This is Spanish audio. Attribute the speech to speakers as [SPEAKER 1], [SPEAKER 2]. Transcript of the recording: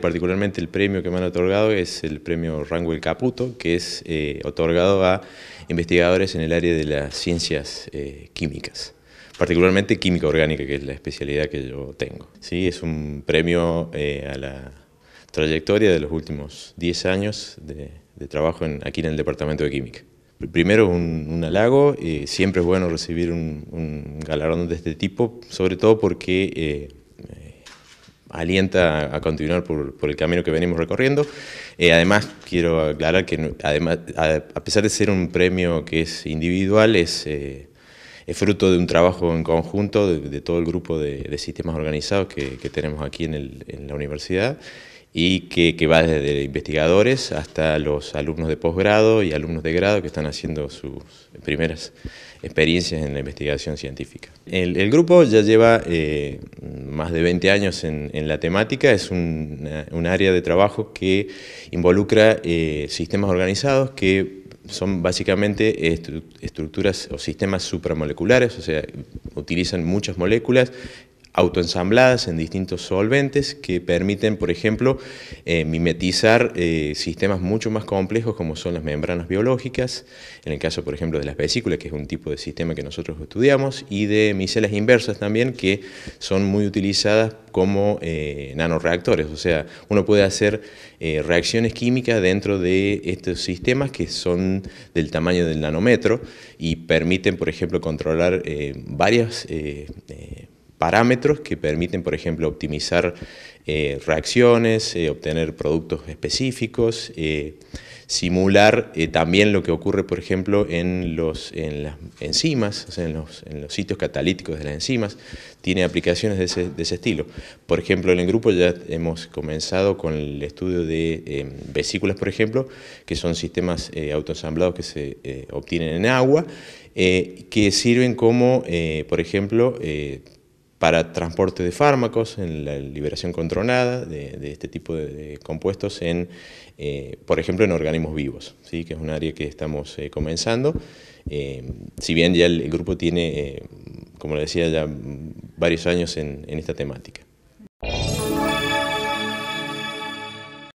[SPEAKER 1] Particularmente el premio que me han otorgado es el premio Rangel Caputo, que es eh, otorgado a investigadores en el área de las ciencias eh, químicas, particularmente química orgánica, que es la especialidad que yo tengo. Sí, es un premio eh, a la trayectoria de los últimos 10 años de, trabajo en, aquí en el Departamento de Química. Primero, un, un halago, siempre es bueno recibir un, un, galardón de este tipo, sobre todo porque alienta a continuar por, el camino que venimos recorriendo. Eh, además, quiero aclarar que además, a, pesar de ser un premio que es individual, es, eh, es fruto de un trabajo en conjunto de, todo el grupo de, sistemas organizados que, tenemos aquí en, la universidad y que, va desde investigadores hasta los alumnos de posgrado y alumnos de grado que están haciendo sus primeras experiencias en la investigación científica. El, grupo ya lleva eh, más de 20 años en, la temática. Es un, área de trabajo que involucra eh, sistemas organizados que son básicamente estructuras o sistemas supramoleculares, o sea, utilizan muchas moléculas autoensambladas en distintos solventes que permiten, por ejemplo, eh, mimetizar eh, sistemas mucho más complejos como son las membranas biológicas, en el caso, por ejemplo, de las vesículas, que es un tipo de sistema que nosotros estudiamos, y de micelas inversas también, que son muy utilizadas como eh, nanoreactores, o sea, uno puede hacer eh, reacciones químicas dentro de estos sistemas que son del tamaño del nanómetro y permiten, por ejemplo, controlar varias parámetros que permiten, por ejemplo, optimizar eh, reacciones, eh, obtener productos específicos, eh, simular también lo que ocurre, por ejemplo, en, los, en las enzimas, en, los, sitios catalíticos de las enzimas, tiene aplicaciones de ese, de ese, estilo. Por ejemplo, en el grupo ya hemos comenzado con el estudio de vesículas, por ejemplo, que son sistemas autoensamblados que se obtienen en agua, que sirven como, por ejemplo, para transporte de fármacos, en la liberación controlada de, este tipo de, compuestos, en, eh, por ejemplo, en organismos vivos, ¿sí? que es un área que estamos eh, comenzando. Eh, si bien ya el, grupo tiene, como le decía, ya varios años en esta temática.